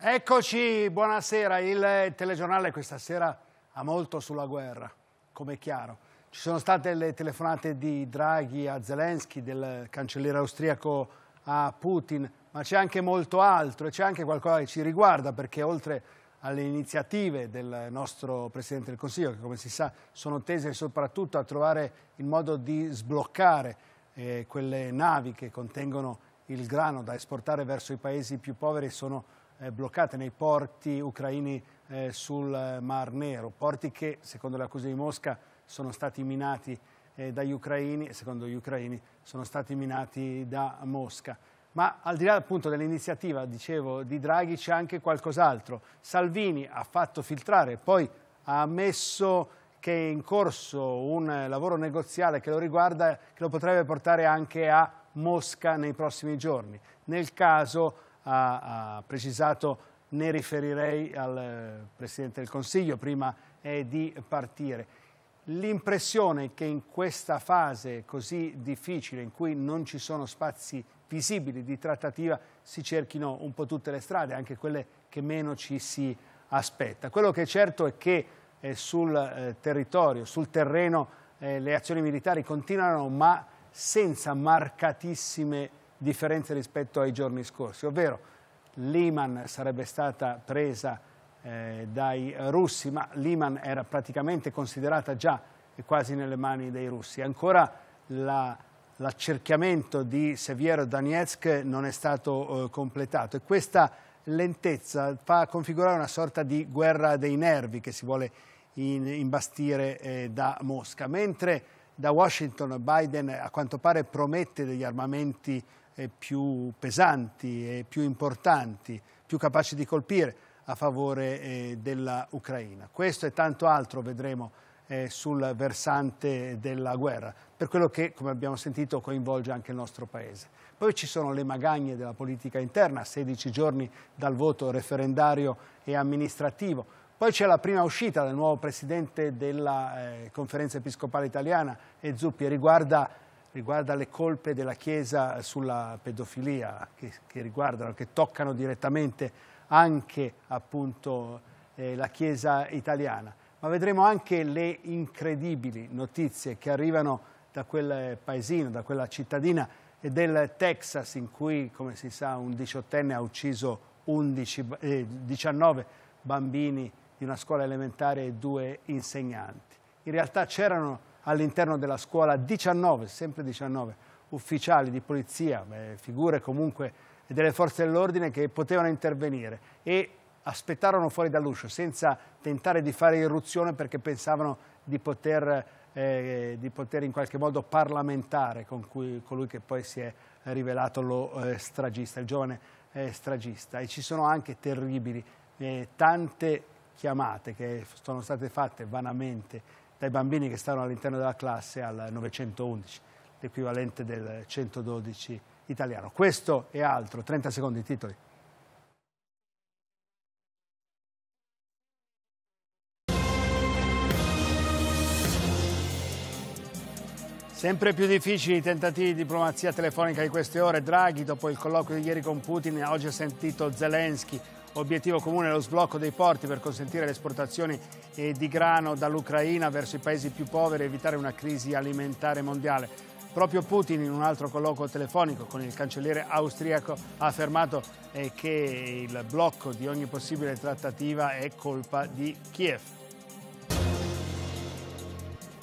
Eccoci, buonasera. Il telegiornale questa sera ha molto sulla guerra, come chiaro. Ci sono state le telefonate di Draghi a Zelensky, del cancelliere austriaco a Putin, ma c'è anche molto altro e c'è anche qualcosa che ci riguarda, perché oltre alle iniziative del nostro Presidente del Consiglio, che come si sa sono tese soprattutto a trovare il modo di sbloccare eh, quelle navi che contengono il grano da esportare verso i paesi più poveri, sono eh, bloccate nei porti ucraini eh, sul eh, Mar Nero, porti che secondo le accuse di Mosca sono stati minati eh, dagli ucraini e secondo gli ucraini sono stati minati da Mosca. Ma al di là appunto dell'iniziativa, dicevo, di Draghi c'è anche qualcos'altro. Salvini ha fatto filtrare, poi ha ammesso che è in corso un lavoro negoziale che lo riguarda, che lo potrebbe portare anche a Mosca nei prossimi giorni. Nel caso ha, ha precisato ne riferirei al eh, Presidente del Consiglio prima eh, di partire. L'impressione che in questa fase così difficile, in cui non ci sono spazi visibili di trattativa, si cerchino un po' tutte le strade, anche quelle che meno ci si aspetta. Quello che è certo è che eh, sul eh, territorio, sul terreno, le azioni militari continuano, ma senza marcatissime differenze rispetto ai giorni scorsi, ovvero Lehman sarebbe stata presa eh, dai russi, ma Lehman era praticamente considerata già quasi nelle mani dei russi. Ancora l'accerchiamento la, di Seviero Donetsk non è stato eh, completato e questa lentezza fa configurare una sorta di guerra dei nervi che si vuole in, imbastire eh, da Mosca, mentre da Washington Biden a quanto pare promette degli armamenti più pesanti e più importanti, più capaci di colpire a favore eh, dell'Ucraina. Questo e tanto altro vedremo eh, sul versante della guerra, per quello che, come abbiamo sentito, coinvolge anche il nostro Paese. Poi ci sono le magagne della politica interna, 16 giorni dal voto referendario e amministrativo. Poi c'è la prima uscita del nuovo Presidente della eh, Conferenza Episcopale Italiana, e Zuppi, riguarda riguarda le colpe della Chiesa sulla pedofilia, che, che riguardano, che toccano direttamente anche appunto, eh, la Chiesa italiana. Ma vedremo anche le incredibili notizie che arrivano da quel paesino, da quella cittadina del Texas in cui, come si sa, un diciottenne ha ucciso 11, eh, 19 bambini di una scuola elementare e due insegnanti. In realtà c'erano all'interno della scuola 19, sempre 19, ufficiali di polizia, beh, figure comunque delle forze dell'ordine che potevano intervenire e aspettarono fuori dall'uscio senza tentare di fare irruzione perché pensavano di poter, eh, di poter in qualche modo parlamentare con cui, colui che poi si è rivelato lo eh, stragista, il giovane eh, stragista. E ci sono anche terribili eh, tante chiamate che sono state fatte vanamente dai bambini che stavano all'interno della classe al 911, l'equivalente del 112 italiano. Questo e altro, 30 secondi titoli. Sempre più difficili i tentativi di diplomazia telefonica di queste ore. Draghi, dopo il colloquio di ieri con Putin, oggi ha sentito Zelensky. Obiettivo comune è lo sblocco dei porti per consentire le esportazioni eh, di grano dall'Ucraina verso i paesi più poveri e evitare una crisi alimentare mondiale. Proprio Putin in un altro colloquio telefonico con il cancelliere austriaco ha affermato eh, che il blocco di ogni possibile trattativa è colpa di Kiev.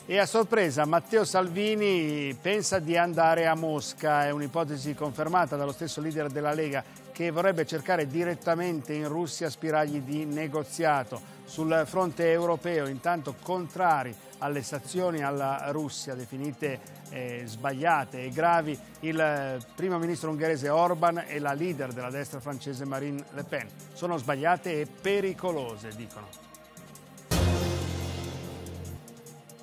E a sorpresa Matteo Salvini pensa di andare a Mosca, è un'ipotesi confermata dallo stesso leader della Lega che vorrebbe cercare direttamente in Russia spiragli di negoziato. Sul fronte europeo intanto contrari alle sanzioni alla Russia definite eh, sbagliate e gravi il eh, primo ministro ungherese Orban e la leader della destra francese Marine Le Pen. Sono sbagliate e pericolose, dicono.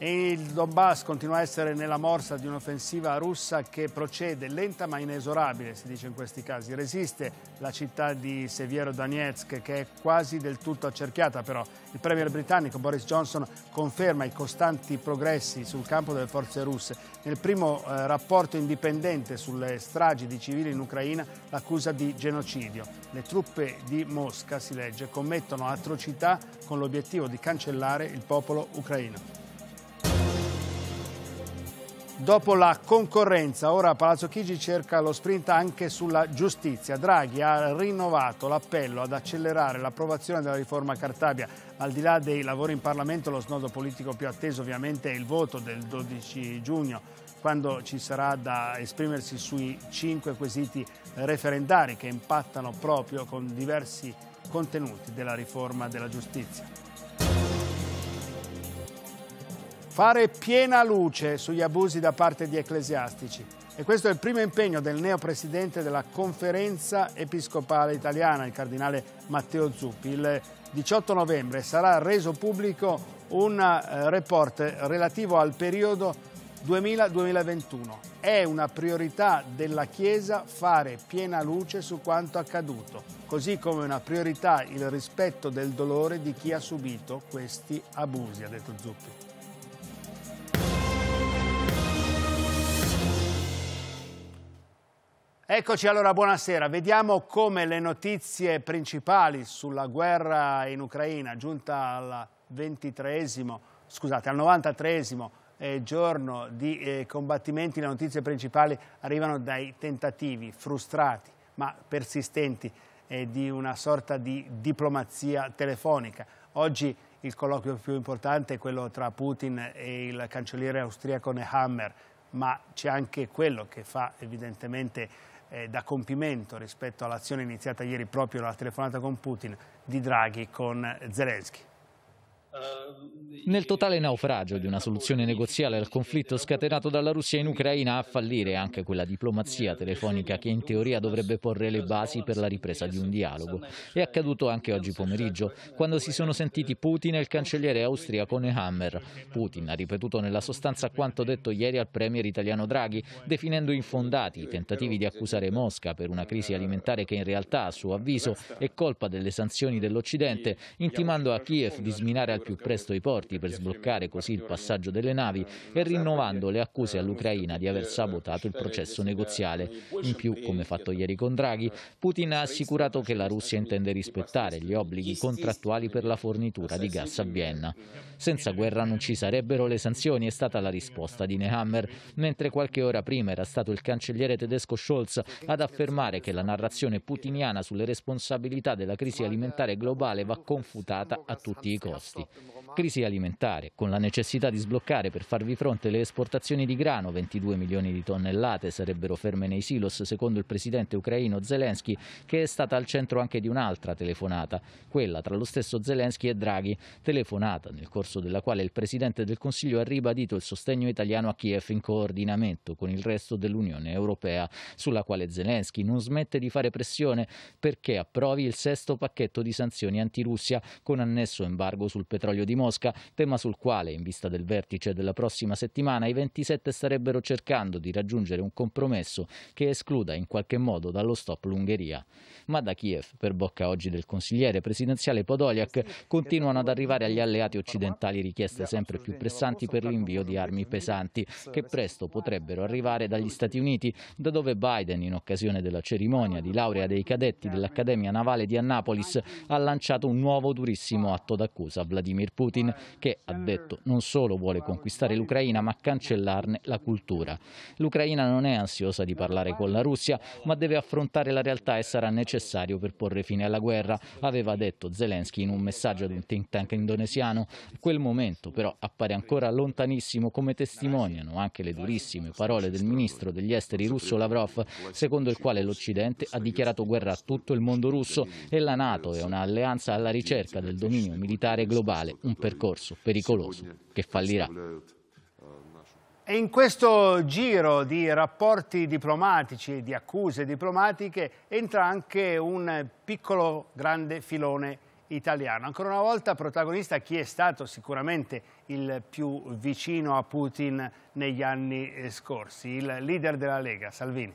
e il Donbass continua a essere nella morsa di un'offensiva russa che procede lenta ma inesorabile, si dice in questi casi. Resiste la città di Seviero-Donetsk che è quasi del tutto accerchiata, però il premier britannico Boris Johnson conferma i costanti progressi sul campo delle forze russe. Nel primo eh, rapporto indipendente sulle stragi di civili in Ucraina l'accusa di genocidio. Le truppe di Mosca, si legge, commettono atrocità con l'obiettivo di cancellare il popolo ucraino dopo la concorrenza. Ora Palazzo Chigi cerca lo sprint anche sulla giustizia. Draghi ha rinnovato l'appello ad accelerare l'approvazione della riforma Cartabia. Al di là dei lavori in Parlamento, lo snodo politico più atteso ovviamente è il voto del 12 giugno quando ci sarà da esprimersi sui cinque quesiti referendari che impattano proprio con diversi contenuti della riforma della giustizia fare piena luce sugli abusi da parte di ecclesiastici. E questo è il primo impegno del neo presidente della Conferenza Episcopale Italiana, il cardinale Matteo Zuppi. Il 18 novembre sarà reso pubblico un eh, report relativo al periodo 2000-2021. È una priorità della Chiesa fare piena luce su quanto accaduto, così come una priorità il rispetto del dolore di chi ha subito questi abusi, ha detto Zuppi. Eccoci allora, buonasera. Vediamo come le notizie principali sulla guerra in Ucraina, giunta al, 23 scusate, al 93 eh, giorno di eh, combattimenti, le notizie principali arrivano dai tentativi frustrati ma persistenti eh, di una sorta di diplomazia telefonica. Oggi il colloquio più importante è quello tra Putin e il cancelliere austriaco Nehammer, ma c'è anche quello che fa evidentemente eh, da compimento rispetto all'azione iniziata ieri proprio dalla telefonata con Putin di Draghi con Zelensky. Uh. Nel totale naufragio di una soluzione negoziale al conflitto scatenato dalla Russia in Ucraina a fallire anche quella diplomazia telefonica che in teoria dovrebbe porre le basi per la ripresa di un dialogo. È accaduto anche oggi pomeriggio, quando si sono sentiti Putin e il cancelliere austriaco Nehammer. Putin ha ripetuto nella sostanza quanto detto ieri al premier italiano Draghi, definendo infondati i tentativi di accusare Mosca per una crisi alimentare che in realtà, a suo avviso, è colpa delle sanzioni dell'Occidente, intimando a Kiev di sminare al più presto contesto i porti per sbloccare così il passaggio delle navi e rinnovando le accuse all'Ucraina di aver sabotato il processo negoziale. In più, come fatto ieri con Draghi, Putin ha assicurato che la Russia intende rispettare gli obblighi contrattuali per la fornitura di gas a Vienna. Senza guerra non ci sarebbero le sanzioni, è stata la risposta di Nehammer, mentre qualche ora prima era stato il cancelliere tedesco Scholz ad affermare che la narrazione putiniana sulle responsabilità della crisi alimentare globale va confutata a tutti i costi. Crisi alimentare, con la necessità di sbloccare per farvi fronte le esportazioni di grano, 22 milioni di tonnellate sarebbero ferme nei silos, secondo il presidente ucraino Zelensky, che è stata al centro anche di un'altra telefonata, quella tra lo stesso Zelensky e Draghi, telefonata nel corso corso della quale il Presidente del Consiglio ha ribadito il sostegno italiano a Kiev in coordinamento con il resto dell'Unione Europea, sulla quale Zelensky non smette di fare pressione perché approvi il sesto pacchetto di sanzioni anti-Russia con annesso embargo sul petrolio di Mosca, tema sul quale, in vista del vertice della prossima settimana, i 27 starebbero cercando di raggiungere un compromesso che escluda in qualche modo dallo stop l'Ungheria ma da Kiev, per bocca oggi del consigliere presidenziale Podoliak, continuano ad arrivare agli alleati occidentali richieste sempre più pressanti per l'invio di armi pesanti, che presto potrebbero arrivare dagli Stati Uniti, da dove Biden, in occasione della cerimonia di laurea dei cadetti dell'Accademia Navale di Annapolis, ha lanciato un nuovo durissimo atto d'accusa a Vladimir Putin, che ha detto non solo vuole conquistare l'Ucraina, ma cancellarne la cultura. L'Ucraina non è ansiosa di parlare con la Russia, ma deve affrontare la realtà e sarà necessario necessario per porre fine alla guerra, aveva detto Zelensky in un messaggio ad un think tank indonesiano. Quel momento però appare ancora lontanissimo come testimoniano anche le durissime parole del ministro degli esteri russo Lavrov, secondo il quale l'Occidente ha dichiarato guerra a tutto il mondo russo e la Nato è un'alleanza alla ricerca del dominio militare globale, un percorso pericoloso che fallirà. E in questo giro di rapporti diplomatici e di accuse diplomatiche entra anche un piccolo grande filone italiano. Ancora una volta protagonista chi è stato sicuramente il più vicino a Putin negli anni eh, scorsi, il leader della Lega, Salvini.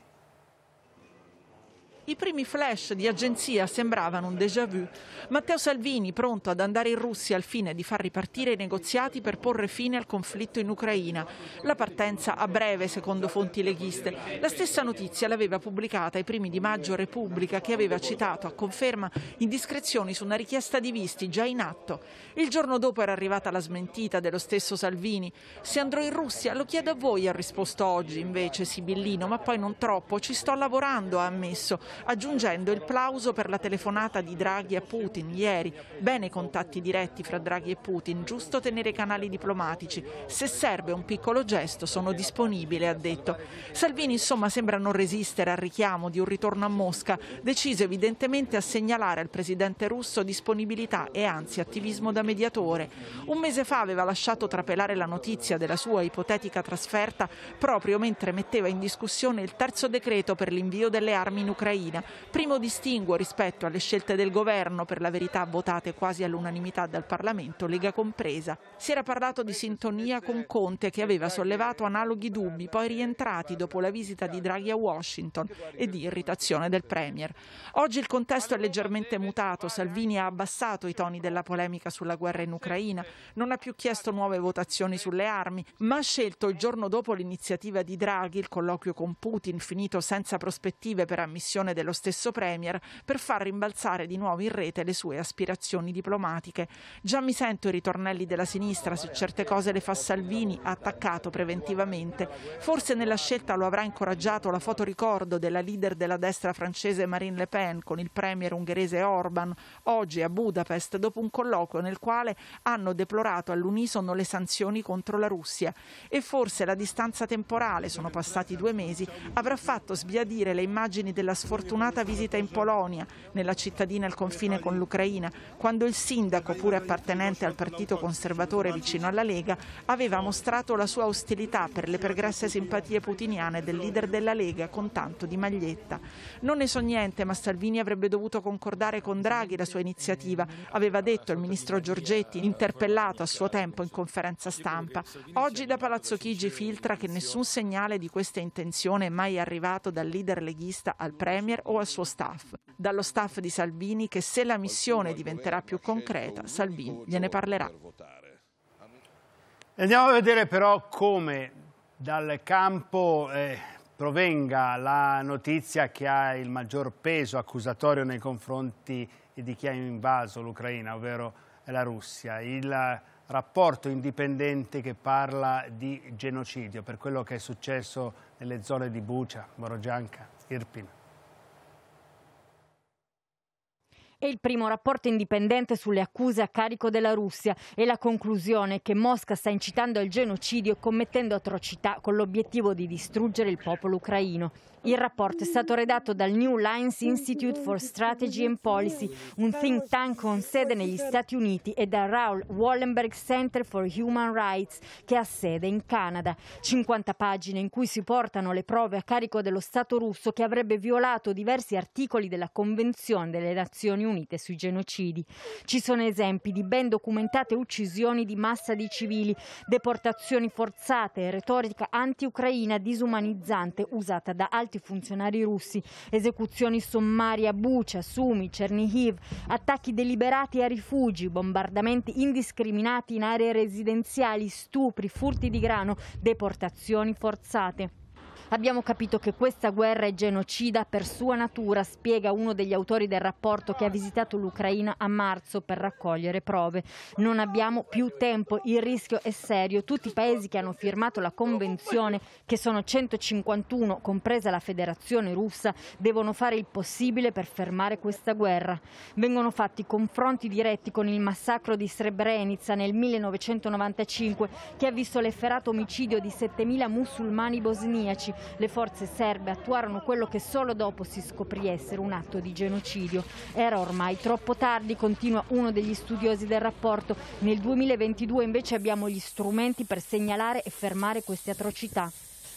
I primi flash di agenzia sembravano un déjà vu. Matteo Salvini pronto ad andare in Russia al fine di far ripartire i negoziati per porre fine al conflitto in Ucraina. La partenza a breve, secondo fonti leghiste. La stessa notizia l'aveva pubblicata ai primi di maggio Repubblica, che aveva citato a conferma indiscrezioni su una richiesta di visti già in atto. Il giorno dopo era arrivata la smentita dello stesso Salvini. Se andrò in Russia lo chiedo a voi, ha risposto oggi invece Sibillino, ma poi non troppo, ci sto lavorando, ha ammesso aggiungendo il plauso per la telefonata di Draghi a Putin ieri. Bene i contatti diretti fra Draghi e Putin, giusto tenere i canali diplomatici. Se serve un piccolo gesto sono disponibile, ha detto. Salvini insomma sembra non resistere al richiamo di un ritorno a Mosca, deciso evidentemente a segnalare al presidente russo disponibilità e anzi attivismo da mediatore. Un mese fa aveva lasciato trapelare la notizia della sua ipotetica trasferta proprio mentre metteva in discussione il terzo decreto per l'invio delle armi in Ucraina Marina. Primo distinguo rispetto alle scelte del governo, per la verità votate quasi all'unanimità dal Parlamento, Lega compresa. Si era parlato di sintonia con Conte che aveva sollevato analoghi dubbi, poi rientrati dopo la visita di Draghi a Washington e di irritazione del Premier. Oggi il contesto è leggermente mutato, Salvini ha abbassato i toni della polemica sulla guerra in Ucraina, non ha più chiesto nuove votazioni sulle armi, ma ha scelto il giorno dopo l'iniziativa di Draghi, il colloquio con Putin finito senza prospettive per ammissione decisione dello stesso Premier per far rimbalzare di nuovo in rete le sue aspirazioni diplomatiche. Già mi sento i ritornelli della sinistra, su certe cose le fa Salvini, attaccato preventivamente. Forse nella scelta lo avrà incoraggiato la fotoricordo della leader della destra francese Marine Le Pen con il premier ungherese Orban, oggi a Budapest dopo un colloquio nel quale hanno deplorato all'unisono le sanzioni contro la Russia. E forse la distanza temporale, sono passati due mesi, avrà fatto sbiadire le immagini della sfortuna fortunata visita in Polonia, nella cittadina al confine con l'Ucraina, quando il sindaco, pure appartenente al partito conservatore vicino alla Lega, aveva mostrato la sua ostilità per le pregresse simpatie putiniane del leader della Lega con tanto di maglietta. Non ne so niente, ma Salvini avrebbe dovuto concordare con Draghi la sua iniziativa, aveva detto il ministro Giorgetti, interpellato a suo tempo in conferenza stampa. Oggi da Palazzo Chigi filtra che nessun segnale di questa intenzione è mai arrivato dal leader leghista al Premio Premier o al suo staff, dallo staff di Salvini che se la missione diventerà più concreta, Salvini gliene parlerà. Andiamo a vedere però come dal campo eh, provenga la notizia che ha il maggior peso accusatorio nei confronti di chi ha invaso l'Ucraina, ovvero la Russia. Il rapporto indipendente che parla di genocidio per quello che è successo nelle zone di Bucia, Borogianca, Irpin. e il primo rapporto indipendente sulle accuse a carico della Russia e la conclusione che Mosca sta incitando al genocidio commettendo atrocità con l'obiettivo di distruggere il popolo ucraino. Il rapporto è stato redatto dal New Lines Institute for Strategy and Policy, un think tank con sede negli Stati Uniti, e dal Raoul Wallenberg Center for Human Rights, che ha sede in Canada. 50 pagine in cui si portano le prove a carico dello Stato russo che avrebbe violato diversi articoli della Convenzione delle Nazioni Unite Unite sui genocidi. Ci sono esempi di ben documentate uccisioni di massa di civili, deportazioni forzate, retorica anti-ucraina disumanizzante usata da alti funzionari russi, esecuzioni sommarie a Bucha, Sumi, Chernihiv, attacchi deliberati a rifugi, bombardamenti indiscriminati in aree residenziali, stupri, furti di grano, deportazioni forzate. Abbiamo capito che questa guerra è genocida per sua natura, spiega uno degli autori del rapporto che ha visitato l'Ucraina a marzo per raccogliere prove. Non abbiamo più tempo, il rischio è serio. Tutti i paesi che hanno firmato la convenzione, che sono 151, compresa la Federazione russa, devono fare il possibile per fermare questa guerra. Vengono fatti confronti diretti con il massacro di Srebrenica nel 1995, che ha visto l'efferato omicidio di 7.000 musulmani bosniaci le forze serbe attuarono quello che solo dopo si scoprì essere un atto di genocidio. Era ormai troppo tardi, continua uno degli studiosi del rapporto. Nel 2022 invece abbiamo gli strumenti per segnalare e fermare queste atrocità.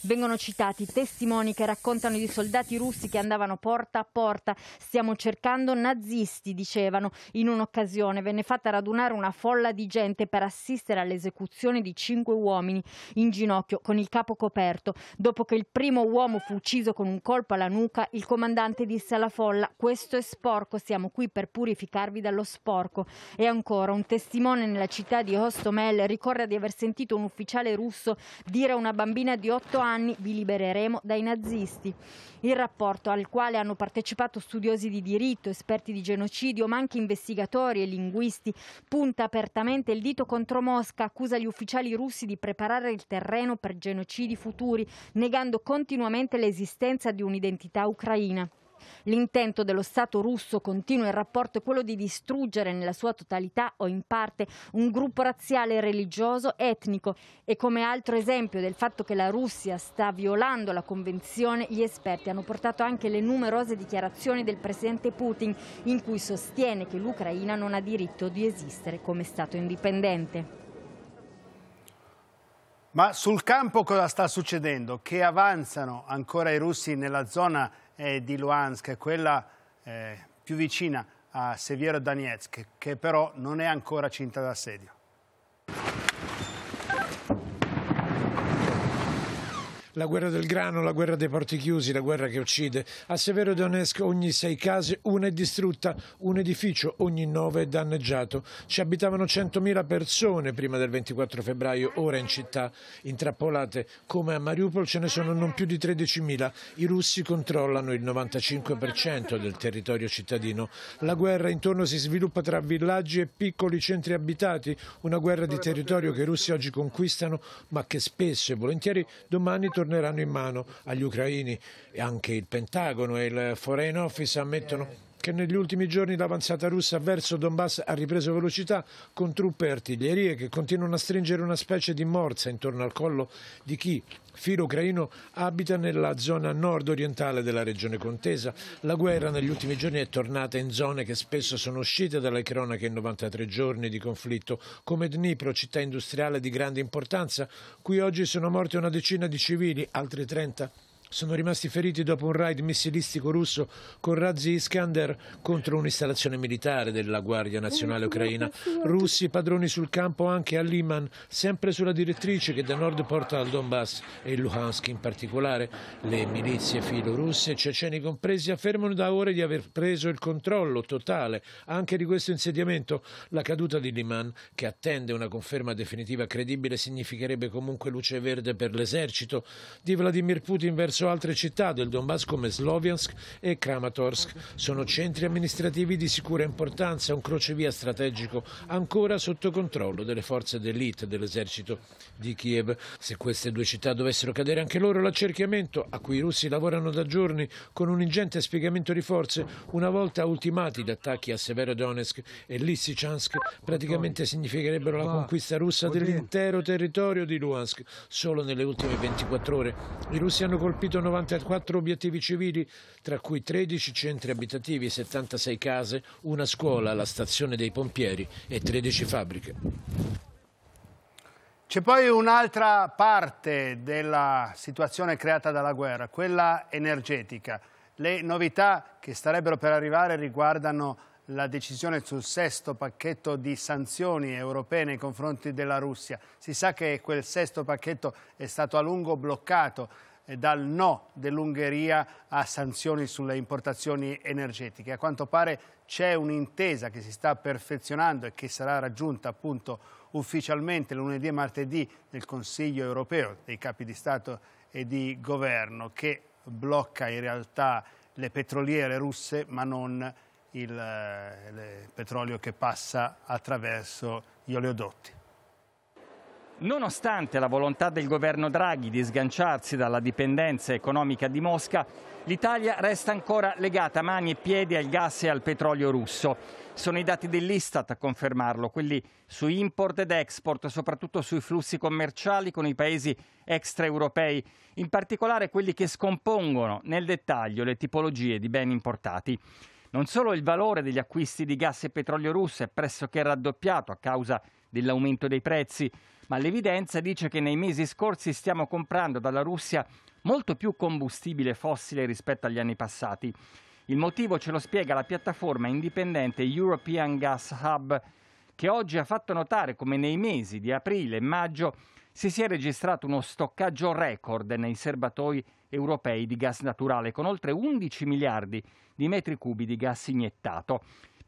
Vengono citati testimoni che raccontano di soldati russi che andavano porta a porta. Stiamo cercando nazisti, dicevano. In un'occasione venne fatta radunare una folla di gente per assistere all'esecuzione di cinque uomini in ginocchio con il capo coperto. Dopo che il primo uomo fu ucciso con un colpo alla nuca, il comandante disse alla folla: Questo è sporco, siamo qui per purificarvi dallo sporco. E ancora un testimone nella città di Hostomel ricorda di aver sentito un ufficiale russo dire a una bambina di 8 anni anni vi libereremo dai nazisti. Il rapporto al quale hanno partecipato studiosi di diritto, esperti di genocidio, ma anche investigatori e linguisti, punta apertamente il dito contro Mosca, accusa gli ufficiali russi di preparare il terreno per genocidi futuri, negando continuamente l'esistenza di un'identità ucraina. L'intento dello Stato russo continua il rapporto è quello di distruggere nella sua totalità o in parte un gruppo razziale, religioso, etnico e come altro esempio del fatto che la Russia sta violando la Convenzione, gli esperti hanno portato anche le numerose dichiarazioni del presidente Putin in cui sostiene che l'Ucraina non ha diritto di esistere come Stato indipendente. Ma sul campo cosa sta succedendo? Che avanzano ancora i russi nella zona eh, di Luhansk, quella eh, più vicina a Seviero Donetsk, che però non è ancora cinta d'assedio. la guerra del grano, la guerra dei porti chiusi, la guerra che uccide. A Severo Donetsk ogni sei case una è distrutta, un edificio ogni nove è danneggiato. Ci abitavano 100.000 persone prima del 24 febbraio, ora in città intrappolate. Come a Mariupol ce ne sono non più di 13.000. I russi controllano il 95% del territorio cittadino. La guerra intorno si sviluppa tra villaggi e piccoli centri abitati, una guerra di territorio che i russi oggi conquistano ma che spesso e volentieri domani tornano torneranno in mano agli ucraini. e Anche il Pentagono e il Foreign Office ammettono eh, che negli ultimi giorni l'avanzata russa verso Donbass ha ripreso velocità con truppe e artiglierie che continuano a stringere una specie di morsa intorno al collo di chi, filo ucraino, abita nella zona nord-orientale della regione contesa. La guerra negli ultimi giorni è tornata in zone che spesso sono uscite dalle cronache in 93 giorni di conflitto, come Dnipro, città industriale di grande importanza, cui oggi sono morte una decina di civili, altri 30 sono rimasti feriti dopo un raid missilistico russo con razzi Iskander contro un'installazione militare della Guardia Nazionale eh, Ucraina. Eh, eh. Russi padroni sul campo anche a Liman, sempre sulla direttrice che da nord porta al Donbass e Luhansk in particolare. Le milizie filorusse, ceceni compresi, affermano da ore di aver preso il controllo totale anche di questo insediamento. La caduta di Liman, che attende una conferma definitiva credibile, significherebbe comunque luce verde per l'esercito di Vladimir Putin verso Spesso altre città del Donbass come Sloviansk e Kramatorsk sono centri amministrativi di sicura importanza, un crocevia strategico ancora sotto controllo delle forze d'elite dell'esercito di Kiev. Se queste due città dovessero cadere anche loro, l'accerchiamento a cui i russi lavorano da giorni con un ingente spiegamento di forze, una volta ultimati gli attacchi a Severodonetsk e Lysychansk, praticamente significherebbero la conquista russa dell'intero territorio di Luhansk. Solo nelle ultime 24 ore i russi hanno colpito 194 obiettivi civili, tra cui 13 centri abitativi, 76 case, una scuola, la stazione dei pompieri e 13 fabbriche. C'è poi un'altra parte della situazione creata dalla guerra, quella energetica. Le novità che starebbero per arrivare riguardano la decisione sul sesto pacchetto di sanzioni europee nei confronti della Russia. Si sa che quel sesto pacchetto è stato a lungo bloccato dal no dell'Ungheria a sanzioni sulle importazioni energetiche. A quanto pare c'è un'intesa che si sta perfezionando e che sarà raggiunta appunto ufficialmente lunedì e martedì nel Consiglio europeo dei capi di Stato e di Governo che blocca in realtà le petroliere russe ma non il, il eh, petrolio che passa attraverso gli oleodotti. Nonostante la volontà del governo Draghi di sganciarsi dalla dipendenza economica di Mosca, l'Italia resta ancora legata mani e piedi al gas e al petrolio russo. Sono i dati dell'Istat a confermarlo, quelli su import ed export, soprattutto sui flussi commerciali con i paesi extraeuropei, in particolare quelli che scompongono nel dettaglio le tipologie di beni importati. Non solo il valore degli acquisti di gas e petrolio russo è pressoché raddoppiato a causa di dell'aumento dei prezzi, ma l'evidenza dice che nei mesi scorsi stiamo comprando dalla Russia molto più combustibile fossile rispetto agli anni passati. Il motivo ce lo spiega la piattaforma indipendente European Gas Hub, che oggi ha fatto notare come nei mesi di aprile e maggio si sia registrato uno stoccaggio record nei serbatoi europei di gas naturale, con oltre 11 miliardi di metri cubi di gas iniettato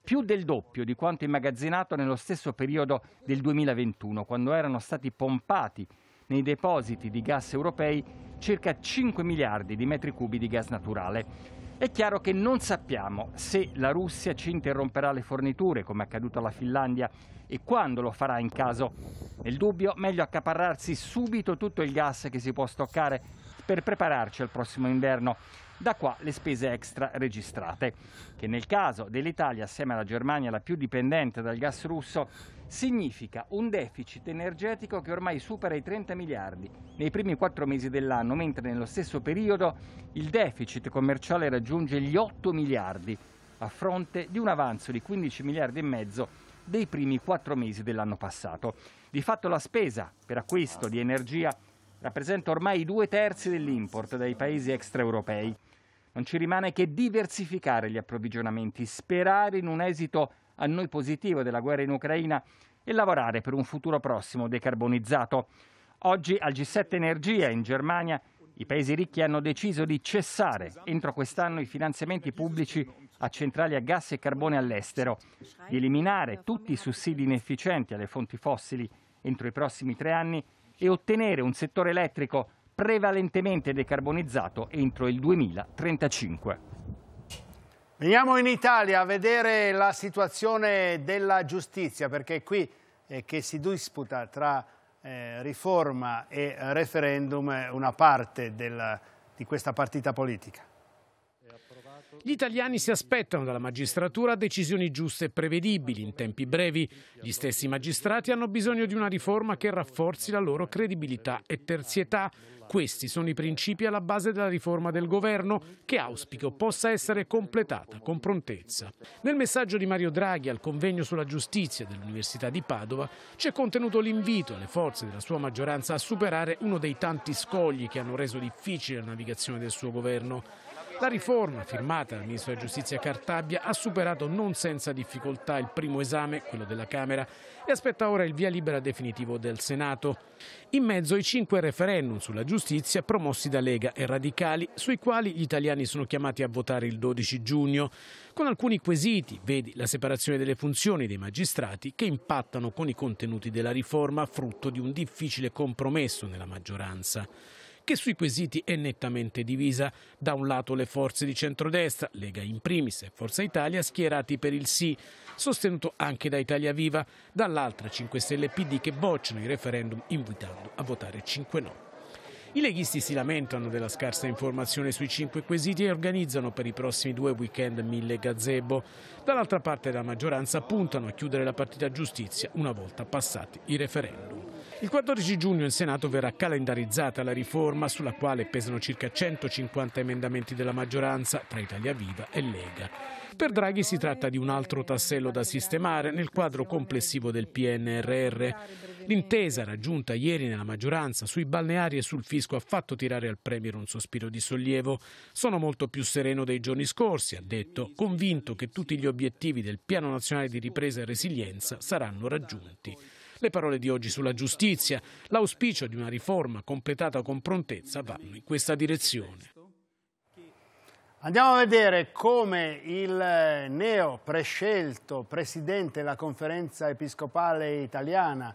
più del doppio di quanto immagazzinato nello stesso periodo del 2021, quando erano stati pompati nei depositi di gas europei circa 5 miliardi di metri cubi di gas naturale. È chiaro che non sappiamo se la Russia ci interromperà le forniture, come è accaduto alla Finlandia, e quando lo farà in caso. Nel dubbio, meglio accaparrarsi subito tutto il gas che si può stoccare per prepararci al prossimo inverno da qua le spese extra registrate, che nel caso dell'Italia, assieme alla Germania la più dipendente dal gas russo, significa un deficit energetico che ormai supera i 30 miliardi nei primi quattro mesi dell'anno, mentre nello stesso periodo il deficit commerciale raggiunge gli 8 miliardi, a fronte di un avanzo di 15 miliardi e mezzo dei primi quattro mesi dell'anno passato. Di fatto la spesa per acquisto di energia rappresenta ormai i due terzi dell'import dai paesi extraeuropei non ci rimane che diversificare gli approvvigionamenti, sperare in un esito a noi positivo della guerra in Ucraina e lavorare per un futuro prossimo decarbonizzato. Oggi al G7 Energia in Germania i paesi ricchi hanno deciso di cessare entro quest'anno i finanziamenti pubblici a centrali a gas e carbone all'estero, di eliminare tutti i sussidi inefficienti alle fonti fossili entro i prossimi tre anni e ottenere un settore elettrico prevalentemente decarbonizzato entro il 2035. Veniamo in Italia a vedere la situazione della giustizia, perché è qui eh, che si disputa tra eh, riforma e referendum eh, una parte del, di questa partita politica. Gli italiani si aspettano dalla magistratura decisioni giuste e prevedibili in tempi brevi. Gli stessi magistrati hanno bisogno di una riforma che rafforzi la loro credibilità e terzietà. Questi sono i principi alla base della riforma del governo che auspico possa essere completata con prontezza. Nel messaggio di Mario Draghi al convegno sulla giustizia dell'Università di Padova c'è contenuto l'invito alle forze della sua maggioranza a superare uno dei tanti scogli che hanno reso difficile la navigazione del suo governo. La riforma, firmata dal ministro della giustizia Cartabia, ha superato non senza difficoltà il primo esame, quello della Camera, e aspetta ora il via libera definitivo del Senato. In mezzo ai cinque referendum sulla giustizia promossi da Lega e Radicali, sui quali gli italiani sono chiamati a votare il 12 giugno, con alcuni quesiti, vedi la separazione delle funzioni dei magistrati, che impattano con i contenuti della riforma, frutto di un difficile compromesso nella maggioranza che sui quesiti è nettamente divisa. Da un lato le forze di centrodestra, Lega in primis e Forza Italia, schierati per il sì, sostenuto anche da Italia Viva, dall'altra 5 Stelle PD che bocciano il referendum invitando a votare 5 no. I leghisti si lamentano della scarsa informazione sui cinque quesiti e organizzano per i prossimi due weekend mille gazebo. Dall'altra parte la maggioranza puntano a chiudere la partita giustizia una volta passati i referendum. Il 14 giugno in Senato verrà calendarizzata la riforma sulla quale pesano circa 150 emendamenti della maggioranza tra Italia Viva e Lega. Per Draghi si tratta di un altro tassello da sistemare nel quadro complessivo del PNRR. L'intesa raggiunta ieri nella maggioranza sui balneari e sul fisco ha fatto tirare al Premier un sospiro di sollievo. Sono molto più sereno dei giorni scorsi, ha detto, convinto che tutti gli obiettivi del Piano Nazionale di Ripresa e Resilienza saranno raggiunti le parole di oggi sulla giustizia. L'auspicio di una riforma completata con prontezza vanno in questa direzione. Andiamo a vedere come il neo prescelto presidente della conferenza episcopale italiana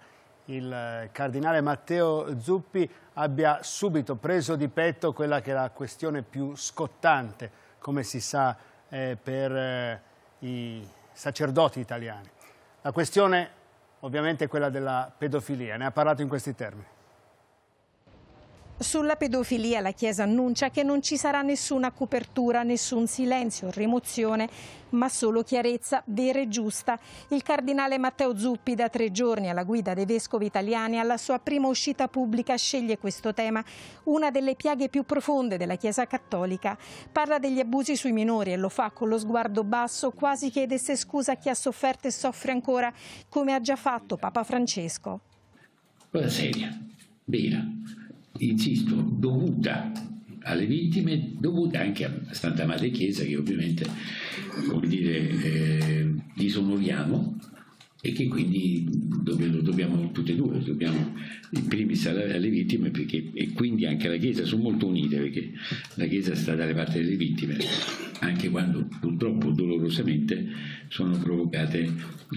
il eh, cardinale Matteo Zuppi abbia subito preso di petto quella che è la questione più scottante, come si sa, eh, per eh, i sacerdoti italiani. La questione ovviamente è quella della pedofilia, ne ha parlato in questi termini. Sulla pedofilia la Chiesa annuncia che non ci sarà nessuna copertura, nessun silenzio, rimozione, ma solo chiarezza vera e giusta. Il cardinale Matteo Zuppi, da tre giorni alla guida dei vescovi italiani, alla sua prima uscita pubblica sceglie questo tema, una delle piaghe più profonde della Chiesa cattolica. Parla degli abusi sui minori e lo fa con lo sguardo basso, quasi chiedesse scusa a chi ha sofferto e soffre ancora, come ha già fatto Papa Francesco. Cosa seria, vera insisto, dovuta alle vittime, dovuta anche a Santa Madre Chiesa che ovviamente come dire, eh, disonoriamo e che quindi lo dobbiamo tutte e due, dobbiamo in primis alle vittime perché, e quindi anche alla Chiesa, sono molto unite perché la Chiesa sta dalle parti delle vittime, anche quando purtroppo dolorosamente sono provocate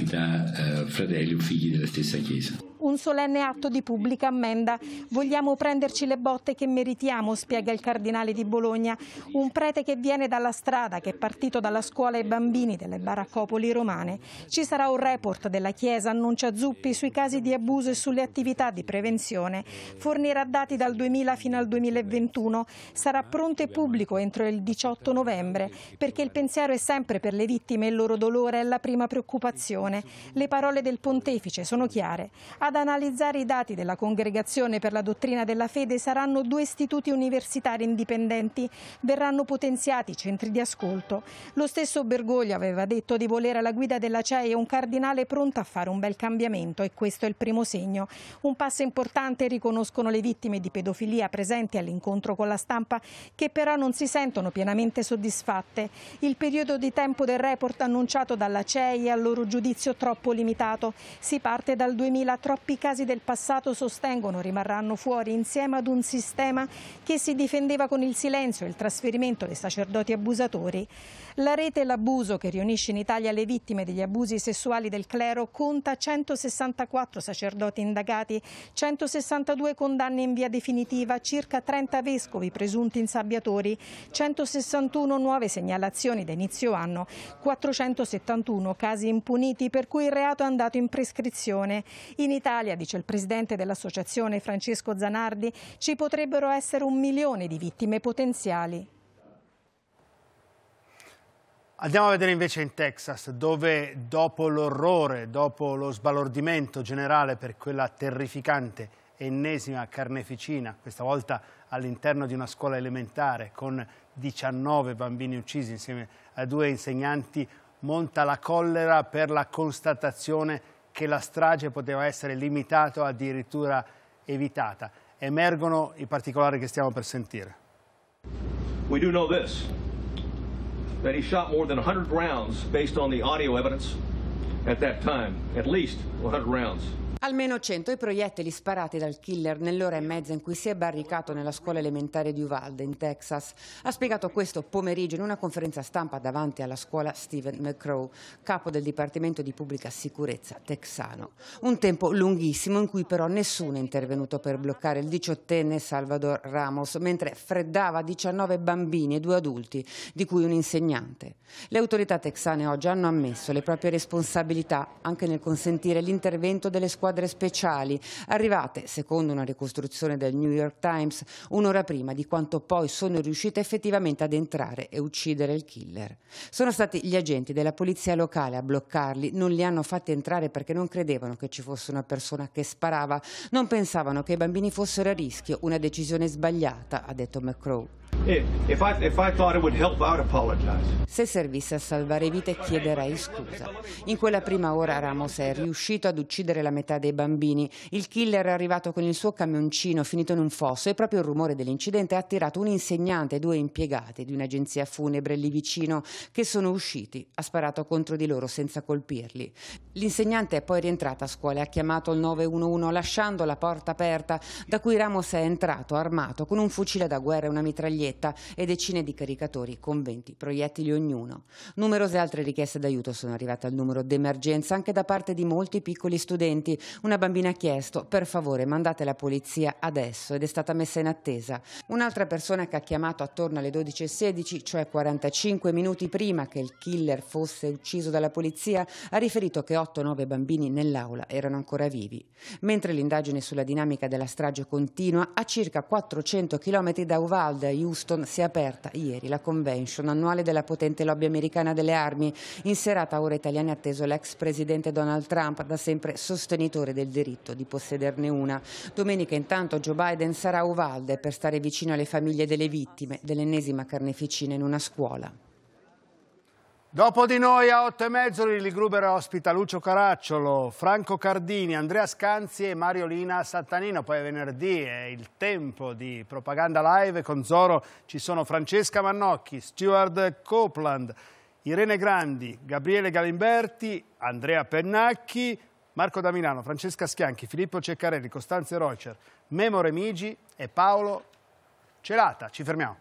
da eh, fratelli o figli della stessa Chiesa un solenne atto di pubblica ammenda. Vogliamo prenderci le botte che meritiamo, spiega il cardinale di Bologna, un prete che viene dalla strada, che è partito dalla scuola ai bambini delle baraccopoli romane. Ci sarà un report della Chiesa, annuncia Zuppi, sui casi di abuso e sulle attività di prevenzione. Fornirà dati dal 2000 fino al 2021. Sarà pronto e pubblico entro il 18 novembre, perché il pensiero è sempre per le vittime e il loro dolore è la prima preoccupazione. Le parole del pontefice sono chiare. Ad ad analizzare i dati della Congregazione per la Dottrina della Fede saranno due istituti universitari indipendenti. Verranno potenziati i centri di ascolto. Lo stesso Bergoglio aveva detto di volere alla guida della CEI un cardinale pronto a fare un bel cambiamento e questo è il primo segno. Un passo importante riconoscono le vittime di pedofilia presenti all'incontro con la stampa che però non si sentono pienamente soddisfatte. Il periodo di tempo del report annunciato dalla CEI è a loro giudizio troppo limitato. Si parte dal 2000 troppo troppi casi del passato sostengono rimarranno fuori insieme ad un sistema che si difendeva con il silenzio e il trasferimento dei sacerdoti abusatori. La rete L'Abuso, che riunisce in Italia le vittime degli abusi sessuali del clero, conta 164 sacerdoti indagati, 162 condanne in via definitiva, circa 30 vescovi presunti insabbiatori, 161 nuove segnalazioni da inizio anno, 471 casi impuniti per cui il reato è andato in prescrizione. In Italia Italia, dice il presidente dell'associazione Francesco Zanardi, ci potrebbero essere un milione di vittime potenziali. Andiamo a vedere invece in Texas, dove dopo l'orrore, dopo lo sbalordimento generale per quella terrificante ennesima carneficina, questa volta all'interno di una scuola elementare con 19 bambini uccisi insieme a due insegnanti, monta la collera per la constatazione che la strage poteva essere limitata o addirittura evitata. Emergono i particolari che stiamo per sentire. We do know this, that he shot more than 100 rounds based on the audio evidence at that time, at least 100 rounds. Almeno 100 i proiettili sparati dal killer nell'ora e mezza in cui si è barricato nella scuola elementare di Uvalde, in Texas. Ha spiegato questo pomeriggio in una conferenza stampa davanti alla scuola Stephen McCrow, capo del Dipartimento di Pubblica Sicurezza texano. Un tempo lunghissimo in cui però nessuno è intervenuto per bloccare il diciottenne Salvador Ramos, mentre freddava 19 bambini e due adulti, di cui un insegnante. Le autorità texane oggi hanno ammesso le proprie responsabilità anche nel consentire l'intervento delle squadre squadre speciali, arrivate, secondo una ricostruzione del New York Times, un'ora prima di quanto poi sono riuscite effettivamente ad entrare e uccidere il killer. Sono stati gli agenti della polizia locale a bloccarli, non li hanno fatti entrare perché non credevano che ci fosse una persona che sparava, non pensavano che i bambini fossero a rischio, una decisione sbagliata, ha detto McCrow. Eh, Se servisse a salvare vite chiederei scusa. In quella prima ora Ramos è riuscito ad uccidere la metà dei bambini. Il killer è arrivato con il suo camioncino finito in un fosso e proprio il rumore dell'incidente ha attirato un insegnante e due impiegati di un'agenzia funebre lì vicino che sono usciti. Ha sparato contro di loro senza colpirli. L'insegnante è poi rientrata a scuola e ha chiamato il 911 lasciando la porta aperta da cui Ramos è entrato armato con un fucile da guerra e una mitragliera Valletta e decine di caricatori con 20 proiettili ognuno. Numerose altre richieste d'aiuto sono arrivate al numero d'emergenza anche da parte di molti piccoli studenti. Una bambina ha chiesto per favore mandate la polizia adesso ed è stata messa in attesa. Un'altra persona che ha chiamato attorno alle 12.16, cioè 45 minuti prima che il killer fosse ucciso dalla polizia, ha riferito che 8-9 bambini nell'aula erano ancora vivi. Mentre l'indagine sulla dinamica della strage continua, a circa 400 km da Uvalde, Ius Houston si è aperta ieri la convention annuale della potente lobby americana delle armi. In serata ora italiani ha atteso l'ex presidente Donald Trump, da sempre sostenitore del diritto di possederne una. Domenica intanto Joe Biden sarà a Uvalde per stare vicino alle famiglie delle vittime dell'ennesima carneficina in una scuola. Dopo di noi a 8 e mezzo Lili Gruber ospita Lucio Caracciolo, Franco Cardini, Andrea Scanzi e Mariolina Sattanino. Poi venerdì è il tempo di Propaganda Live con Zoro. Ci sono Francesca Mannocchi, Stuart Copeland, Irene Grandi, Gabriele Galimberti, Andrea Pennacchi, Marco da Milano, Francesca Schianchi, Filippo Ceccarelli, Costanze Reuter, Memo Remigi e Paolo Celata. Ci fermiamo.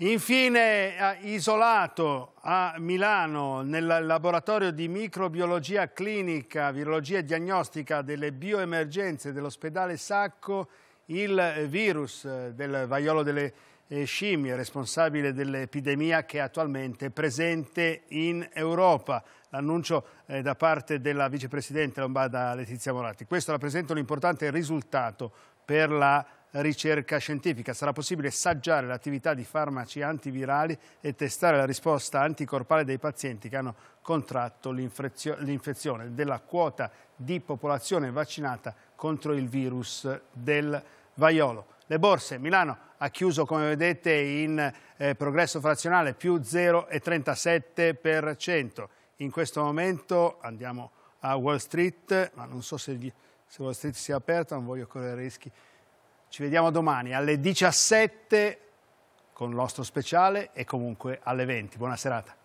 Infine, isolato a Milano, nel laboratorio di microbiologia clinica, virologia e diagnostica delle bioemergenze dell'ospedale Sacco, il virus del vaiolo delle eh, scimmie, responsabile dell'epidemia che è attualmente presente in Europa. L'annuncio eh, da parte della vicepresidente lombarda Letizia Moratti. Questo rappresenta un importante risultato per la ricerca scientifica. Sarà possibile saggiare l'attività di farmaci antivirali e testare la risposta anticorpale dei pazienti che hanno contratto l'infezione della quota di popolazione vaccinata contro il virus del vaiolo. Le borse, Milano ha chiuso come vedete in eh, progresso frazionale più 0,37%. In questo momento andiamo a Wall Street, ma non so se, se Wall Street sia aperta, non voglio correre rischi ci vediamo domani alle 17 con il nostro speciale e comunque alle 20. Buona serata.